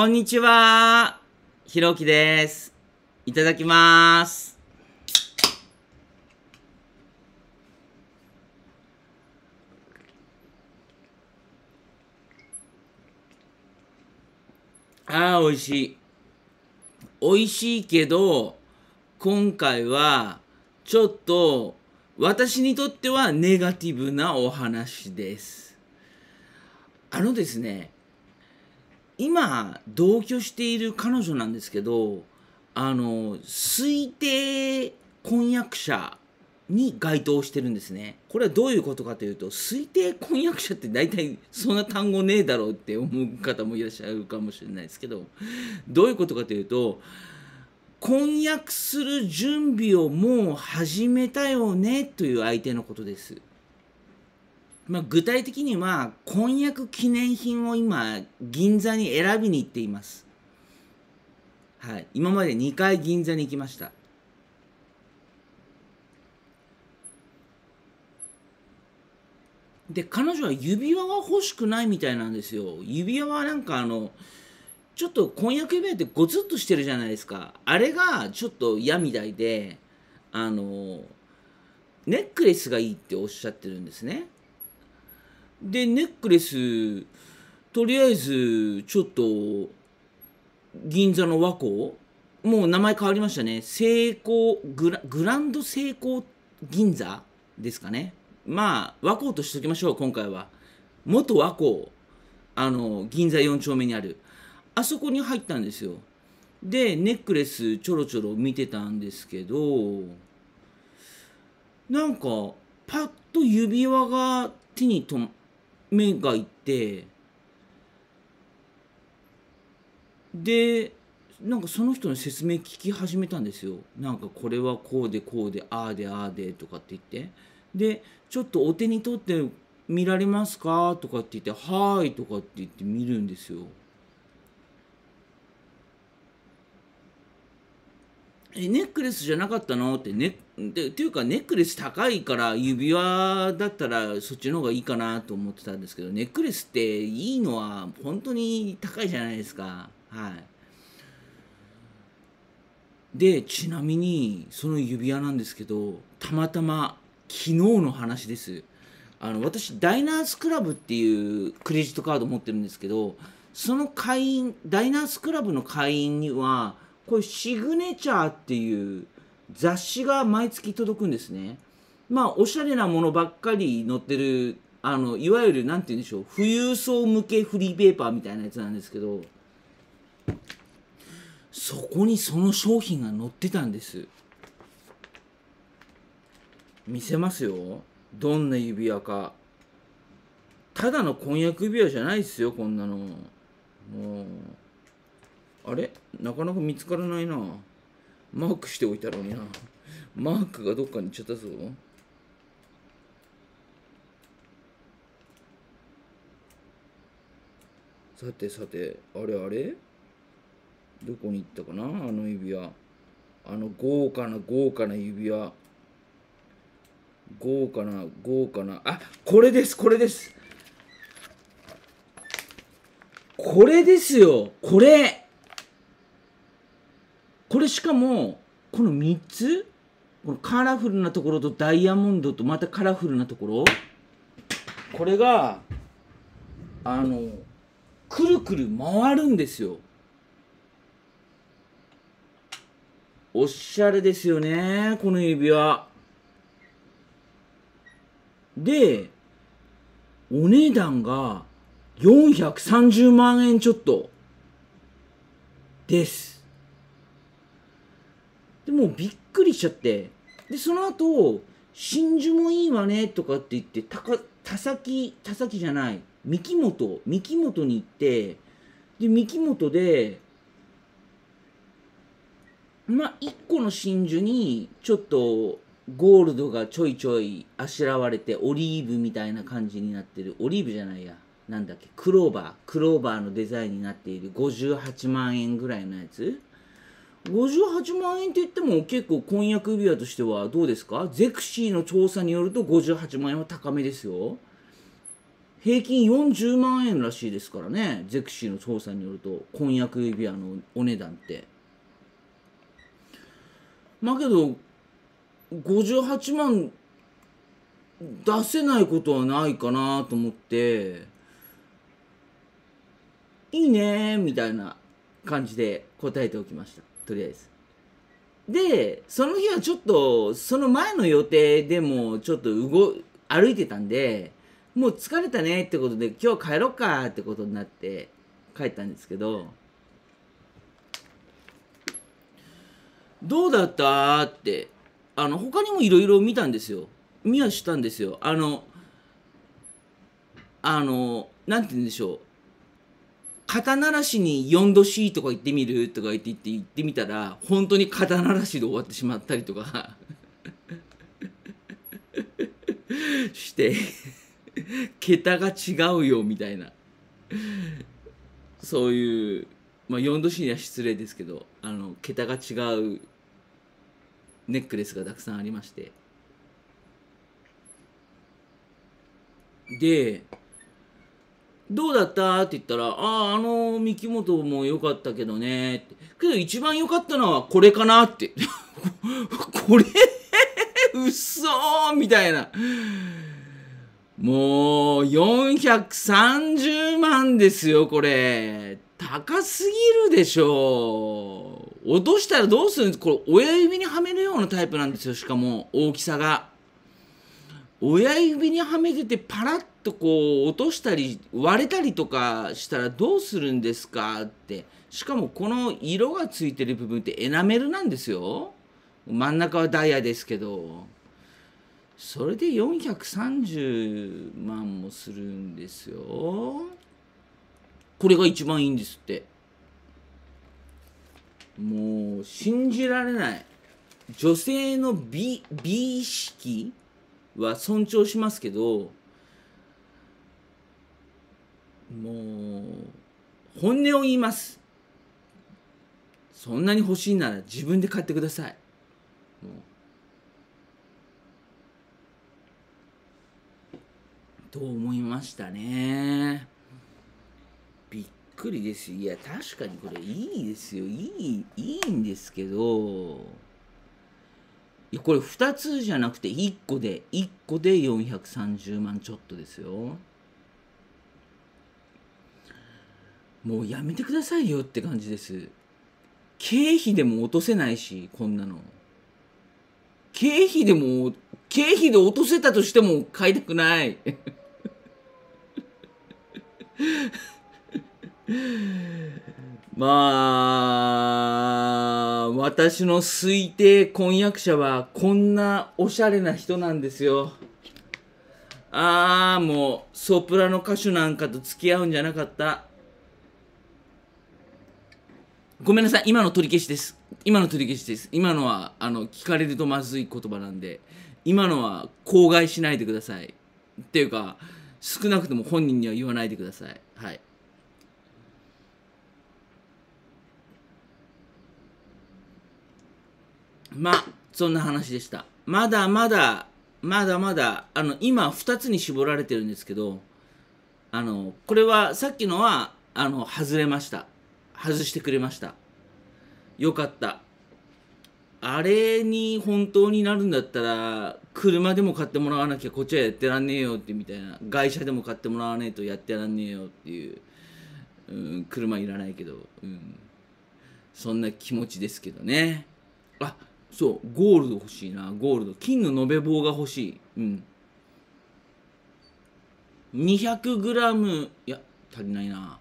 こんにちは。ひろきです。いただきます。ああ、美味しい。美味しいけど、今回は、ちょっと、私にとってはネガティブなお話です。あのですね、今同居している彼女なんですけどあの推定婚約者に該当してるんですねこれはどういうことかというと推定婚約者って大体そんな単語ねえだろうって思う方もいらっしゃるかもしれないですけどどういうことかというと婚約する準備をもう始めたよねという相手のことですまあ、具体的には婚約記念品を今銀座に選びに行っています、はい、今まで2回銀座に行きましたで彼女は指輪は欲しくないみたいなんですよ指輪はなんかあのちょっと婚約指輪ってごつっとしてるじゃないですかあれがちょっと嫌みたいであのネックレスがいいっておっしゃってるんですねで、ネックレス、とりあえず、ちょっと、銀座の和光、もう名前変わりましたね。成功、グラグランド成功銀座ですかね。まあ、和光としておきましょう、今回は。元和光、あの、銀座4丁目にある。あそこに入ったんですよ。で、ネックレスちょろちょろ見てたんですけど、なんか、パッと指輪が手にと目がいてでなんかその人の説明聞き始めたんですよなんかこれはこうでこうでああでああでとかって言ってでちょっとお手に取って見られますかとかって言って「はーい」とかって言って見るんですよ。えネックレスじゃなかったのってネでていうかネックレス高いから指輪だったらそっちの方がいいかなと思ってたんですけどネックレスっていいのは本当に高いじゃないですかはいでちなみにその指輪なんですけどたまたま昨日の話ですあの私ダイナースクラブっていうクレジットカード持ってるんですけどその会員ダイナースクラブの会員にはこういうシグネチャーっていう雑誌が毎月届くんですね。まあ、おしゃれなものばっかり載ってる、あの、いわゆる、なんて言うんでしょう、富裕層向けフリーペーパーみたいなやつなんですけど、そこにその商品が載ってたんです。見せますよ。どんな指輪か。ただの婚約指輪じゃないですよ、こんなの。もう。あれなかなか見つからないな。マークしておいたのにな。マークがどっかに行っちゃったぞ。さてさて、あれあれどこに行ったかなあの指輪。あの豪華な豪華な指輪。豪華な豪華な。あ、これですこれですこれですよこれこれしかもこの3つこのカラフルなところとダイヤモンドとまたカラフルなところこれがあのくるくる回るんですよおしゃれですよねこの指輪でお値段が430万円ちょっとですでもうびっくりしちゃってでその後真珠もいいわねとかって言ってたか田崎田崎じゃない三木本三木本に行ってで三木本でまあ1個の真珠にちょっとゴールドがちょいちょいあしらわれてオリーブみたいな感じになってるオリーブじゃないやなんだっけクローバークローバーのデザインになっている58万円ぐらいのやつ58万円って言っても結構婚約指輪としてはどうですかゼクシーの調査によると58万円は高めですよ。平均40万円らしいですからね、ゼクシーの調査によると、婚約指輪のお値段って。まあけど、58万出せないことはないかなと思って、いいねみたいな感じで答えておきました。とりあえず。で、その日はちょっと、その前の予定でもちょっと動、歩いてたんで、もう疲れたねってことで、今日帰ろっかってことになって帰ったんですけど、どうだったって、あの、他にもいろいろ見たんですよ。見はしたんですよ。あの、あの、なんて言うんでしょう。肩慣らしに4度 C とか行ってみるとか言って言ってってみたら本当に肩慣らしで終わってしまったりとか して桁が違うよみたいなそういう、まあ、4度 C には失礼ですけどあの桁が違うネックレスがたくさんありましてでどうだったって言ったら、ああ、あの三木本も良かったけどねけど一番良かったのはこれかなって。これ嘘みたいな。もう、430万ですよ、これ。高すぎるでしょう。落としたらどうするんですこれ、親指にはめるようなタイプなんですよ、しかも、大きさが。親指にはめててパラッとこう落としたり割れたりとかしたらどうするんですかってしかもこの色がついてる部分ってエナメルなんですよ真ん中はダイヤですけどそれで430万もするんですよこれが一番いいんですってもう信じられない女性の美美意識は尊重しますけどもう本音を言いますそんなに欲しいなら自分で買ってくださいと思いましたねびっくりですいや確かにこれいいですよいいいいんですけどいやこれ2つじゃなくて1個で1個で430万ちょっとですよもうやめてくださいよって感じです経費でも落とせないしこんなの経費でも経費で落とせたとしても買いたくない まああ私の推定婚約者はこんなおしゃれな人なんですよああもうソプラノ歌手なんかと付き合うんじゃなかったごめんなさい今の取り消しです今の取り消しです今のはあの聞かれるとまずい言葉なんで今のは口外しないでくださいっていうか少なくとも本人には言わないでくださいはいまあ、そんな話でした。まだまだ、まだまだ、あの、今2つに絞られてるんですけど、あの、これは、さっきのは、あの、外れました。外してくれました。よかった。あれに本当になるんだったら、車でも買ってもらわなきゃこっちはやってらんねえよってみたいな、外車でも買ってもらわねえとやってらんねえよっていう、うん、車いらないけど、うん、そんな気持ちですけどね。あそうゴールド欲しいなゴールド金の延べ棒が欲しいうん 200g いや足りないな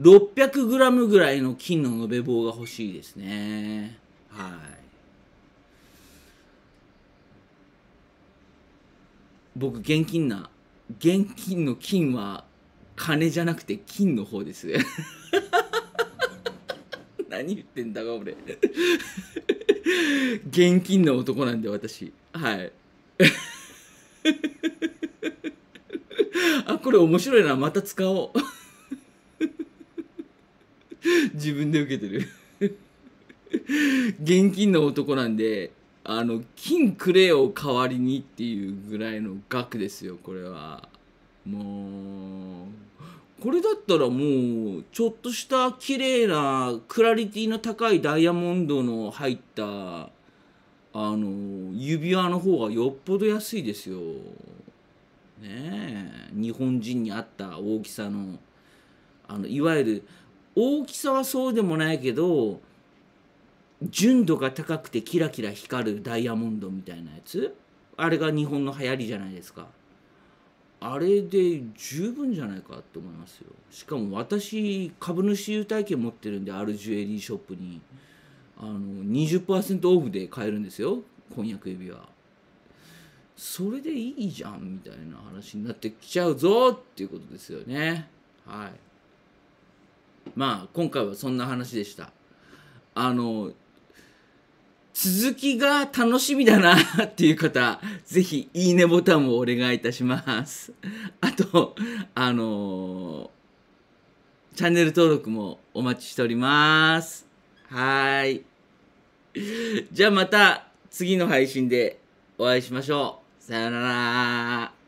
400600g ぐらいの金の延べ棒が欲しいですねはい僕現金な現金の金は金じゃなくて金の方です何言ってんだか俺 現金の男なんで私はい あこれ面白いなまた使おう 自分で受けてる現金の男なんであの金くれを代わりにっていうぐらいの額ですよこれはもうこれだったらもうちょっとした綺麗なクラリティの高いダイヤモンドの入ったあの指輪の方がよっぽど安いですよ。ねえ日本人に合った大きさのあのいわゆる大きさはそうでもないけど純度が高くてキラキラ光るダイヤモンドみたいなやつあれが日本の流行りじゃないですか。あれで十分じゃないかと思いますよしかも私株主優待券持ってるんであるジュエリーショップにあの20%オフで買えるんですよ婚約指輪それでいいじゃんみたいな話になってきちゃうぞっていうことですよねはいまあ今回はそんな話でしたあの続きが楽しみだなっていう方、ぜひいいねボタンをお願いいたします。あと、あのー、チャンネル登録もお待ちしております。はい。じゃあまた次の配信でお会いしましょう。さよなら。